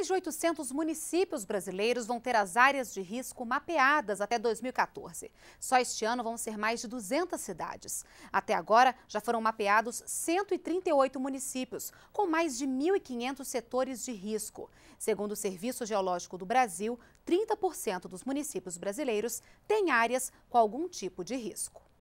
Mais de 800 municípios brasileiros vão ter as áreas de risco mapeadas até 2014. Só este ano vão ser mais de 200 cidades. Até agora, já foram mapeados 138 municípios, com mais de 1.500 setores de risco. Segundo o Serviço Geológico do Brasil, 30% dos municípios brasileiros têm áreas com algum tipo de risco.